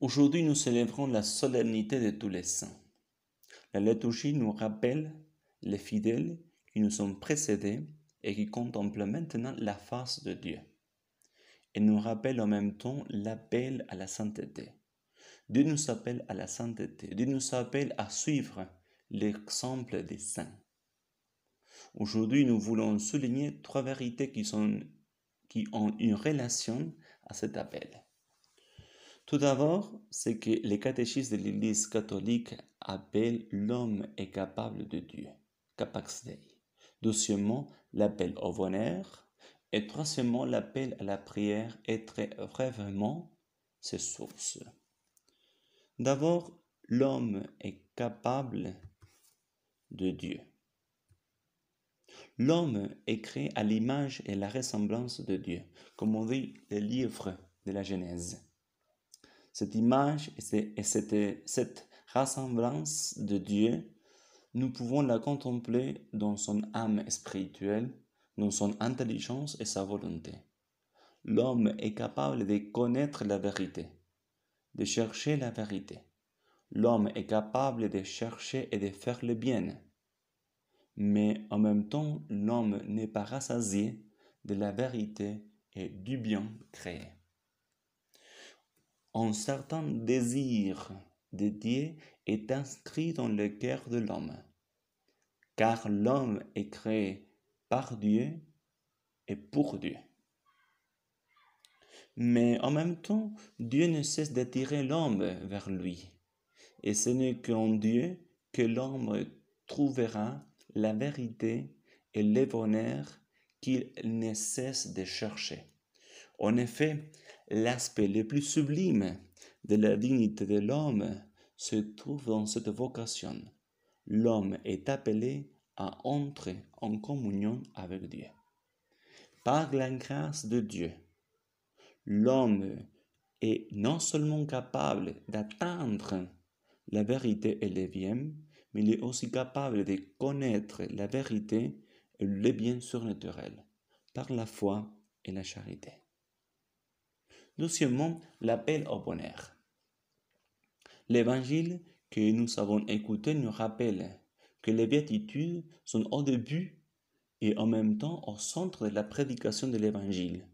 Aujourd'hui, nous célébrons la solennité de tous les saints. La liturgie nous rappelle les fidèles qui nous ont précédés et qui contemplent maintenant la face de Dieu. Elle nous rappelle en même temps l'appel à la sainteté. Dieu nous appelle à la sainteté. Dieu nous appelle à suivre l'exemple des saints. Aujourd'hui, nous voulons souligner trois vérités qui, sont, qui ont une relation à cet appel. Tout d'abord, c'est que les catéchistes de l'Église catholique appellent l'homme est capable de Dieu, capax Dei. Deuxièmement, l'appel au bonheur. Et troisièmement, l'appel à la prière est très vraiment ses sources. D'abord, l'homme est capable de Dieu. L'homme est créé à l'image et la ressemblance de Dieu, comme on dit le livre de la Genèse. Cette image et cette rassemblance de Dieu, nous pouvons la contempler dans son âme spirituelle, dans son intelligence et sa volonté. L'homme est capable de connaître la vérité, de chercher la vérité. L'homme est capable de chercher et de faire le bien. Mais en même temps, l'homme n'est pas rassasié de la vérité et du bien créé un certain désir de Dieu est inscrit dans le cœur de l'homme, car l'homme est créé par Dieu et pour Dieu. Mais en même temps, Dieu ne cesse d'attirer l'homme vers lui, et ce n'est qu'en Dieu que l'homme trouvera la vérité et le qu'il ne cesse de chercher. En effet, L'aspect le plus sublime de la dignité de l'homme se trouve dans cette vocation. L'homme est appelé à entrer en communion avec Dieu. Par la grâce de Dieu, l'homme est non seulement capable d'atteindre la vérité et le bien, mais il est aussi capable de connaître la vérité et le bien surnaturels par la foi et la charité. Deuxièmement, l'appel au bonheur. L'évangile que nous avons écouté nous rappelle que les béatitudes sont au début et en même temps au centre de la prédication de l'évangile.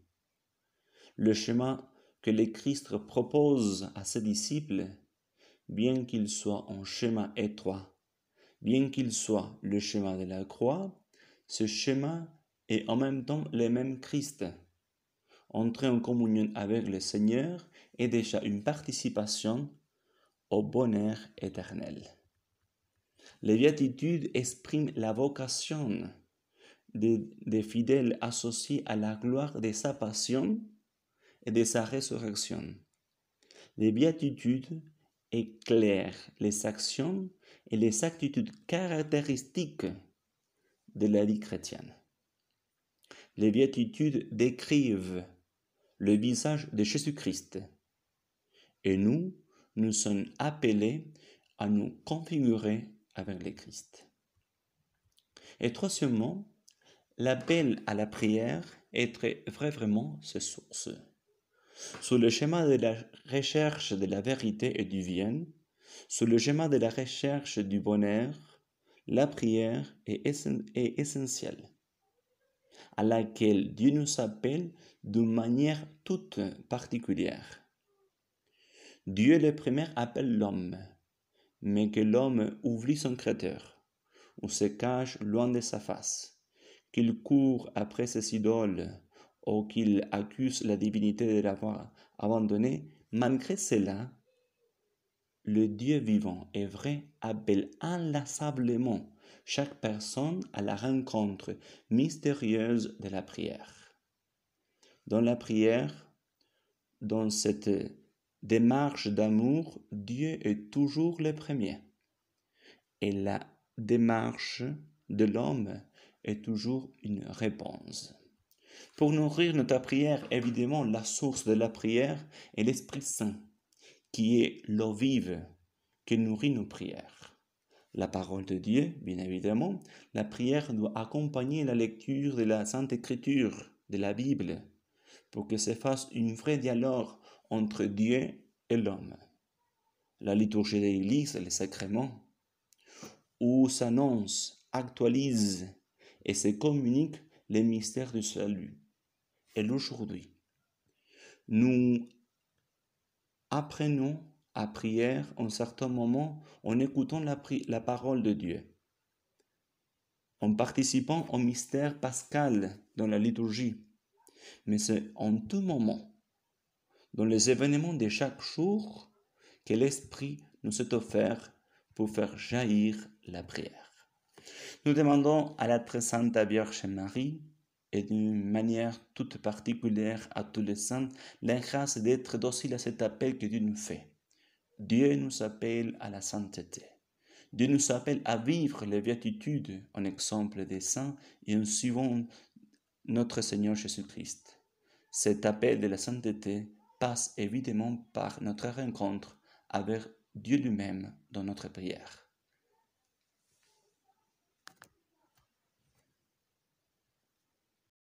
Le chemin que le Christ propose à ses disciples, bien qu'il soit un chemin étroit, bien qu'il soit le chemin de la croix, ce chemin est en même temps le même Christ entrer en communion avec le Seigneur est déjà une participation au bonheur éternel. Les béatitudes expriment la vocation des, fidèles associés à la gloire de sa passion et de sa résurrection. Les béatitudes éclairent les actions et les attitudes caractéristiques de la vie chrétienne. Les béatitudes décrivent le visage de Jésus-Christ. Et nous, nous sommes appelés à nous configurer avec le Christ. Et troisièmement, l'appel à la prière est vrai vraiment ses sources. Sous le schéma de la recherche de la vérité et du bien, sous le schéma de la recherche du bonheur, la prière est, essentielle à laquelle Dieu nous appelle de manière toute particulière. Dieu le premier appelle l'homme, mais que l'homme oublie son Créateur, ou se cache loin de sa face, qu'il court après ses idoles, ou qu'il accuse la divinité de l'avoir abandonné, malgré cela, le Dieu vivant et vrai appelle inlassablement chaque personne à la rencontre mystérieuse de la prière. Dans la prière, dans cette démarche d'amour, Dieu est toujours le premier. Et la démarche de l'homme est toujours une réponse. Pour nourrir notre prière, évidemment, la source de la prière est l'Esprit Saint, qui est l'eau vive qui nourrit nos prières la parole de Dieu, bien évidemment, la prière doit accompagner la lecture de la Sainte Écriture, de la Bible, pour que se fasse un vrai dialogue entre Dieu et l'homme. La liturgie de l'Église, les sacrements, où s'annonce, actualise et se communique les mystères du salut et aujourd'hui, Nous apprenons à prière en certains moments en écoutant la, la parole de Dieu, en participant au mystère pascal dans la liturgie, mais c'est en tout moment, dans les événements de chaque jour, que l'Esprit nous est offert pour faire jaillir la prière. Nous demandons à la très sainte Vierge Marie et d'une manière toute particulière à tous les saints la grâce d'être docile à cet appel que Dieu nous fait Dieu nous appelle à la sainteté. Dieu nous appelle à vivre les vertitudes en exemple des saints et en suivant notre Seigneur Jésus-Christ. Cet appel de la sainteté passe évidemment par notre rencontre avec Dieu lui-même dans notre prière.